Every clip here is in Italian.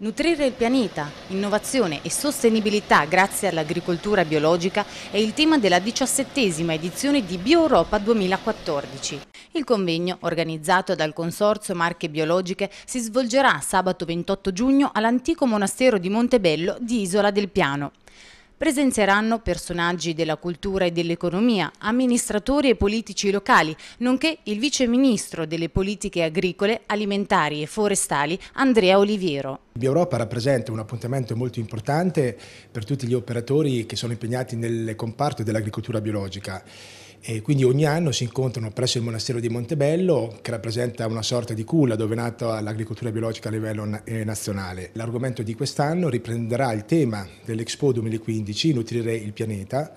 Nutrire il pianeta, innovazione e sostenibilità grazie all'agricoltura biologica è il tema della diciassettesima edizione di BioEuropa 2014. Il convegno, organizzato dal Consorzio Marche Biologiche, si svolgerà sabato 28 giugno all'antico monastero di Montebello di Isola del Piano. Presenzieranno personaggi della cultura e dell'economia, amministratori e politici locali, nonché il vice ministro delle politiche agricole, alimentari e forestali Andrea Oliviero. Bieuropa rappresenta un appuntamento molto importante per tutti gli operatori che sono impegnati nel comparto dell'agricoltura biologica. E quindi ogni anno si incontrano presso il monastero di Montebello, che rappresenta una sorta di culla dove è nata l'agricoltura biologica a livello eh, nazionale. L'argomento di quest'anno riprenderà il tema dell'Expo 2015, Nutrire il pianeta,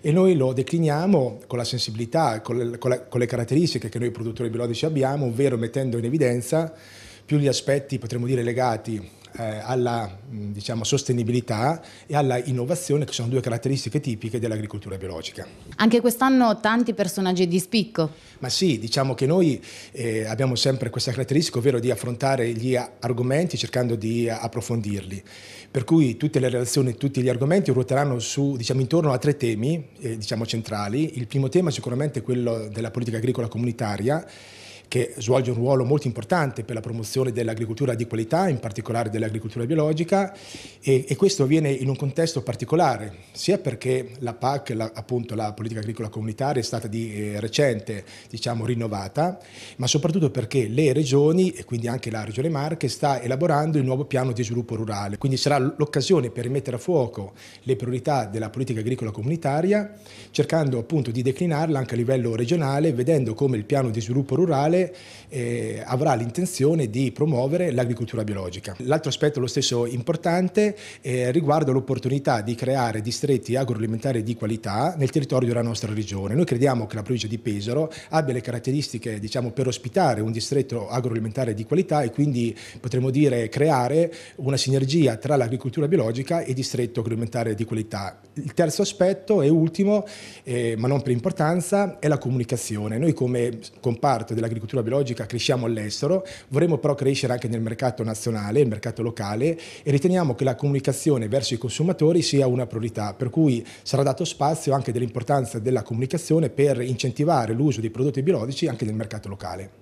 e noi lo decliniamo con la sensibilità, con le, con, la, con le caratteristiche che noi produttori biologici abbiamo, ovvero mettendo in evidenza più gli aspetti, potremmo dire, legati eh, alla mm, diciamo, sostenibilità e alla innovazione che sono due caratteristiche tipiche dell'agricoltura biologica. Anche quest'anno tanti personaggi di spicco. Ma sì, diciamo che noi eh, abbiamo sempre questa caratteristica, ovvero di affrontare gli argomenti cercando di approfondirli. Per cui tutte le relazioni, tutti gli argomenti ruoteranno su, diciamo, intorno a tre temi eh, diciamo, centrali. Il primo tema sicuramente è quello della politica agricola comunitaria che svolge un ruolo molto importante per la promozione dell'agricoltura di qualità, in particolare dell'agricoltura biologica e, e, questo avviene in un contesto particolare, sia perché la PAC, la, appunto la politica agricola comunitaria, è stata di eh, recente diciamo, rinnovata, ma soprattutto perché le regioni e quindi anche la Regione Marche sta elaborando il nuovo piano di sviluppo rurale, quindi sarà l'occasione per rimettere a fuoco le priorità della politica agricola comunitaria, cercando appunto di declinarla anche a livello regionale, vedendo come il piano di sviluppo rurale eh, avrà l'intenzione di promuovere l'agricoltura biologica. L'altro aspetto lo stesso importante eh, riguarda l'opportunità di creare distretti agroalimentari di qualità nel territorio della nostra regione. Noi crediamo che la provincia di Pesaro abbia le caratteristiche diciamo, per ospitare un distretto agroalimentare di qualità e quindi potremmo dire creare una sinergia tra l'agricoltura biologica e distretto agroalimentare di qualità. Il terzo aspetto e ultimo, eh, ma non per importanza, è la comunicazione. Noi come comparto dell'agricoltura l'agricoltura biologica cresciamo all'estero, vorremmo però crescere anche nel mercato nazionale, nel mercato locale e riteniamo che la comunicazione verso i consumatori sia una priorità, per cui sarà dato spazio anche dell'importanza della comunicazione per incentivare l'uso dei prodotti biologici anche nel mercato locale.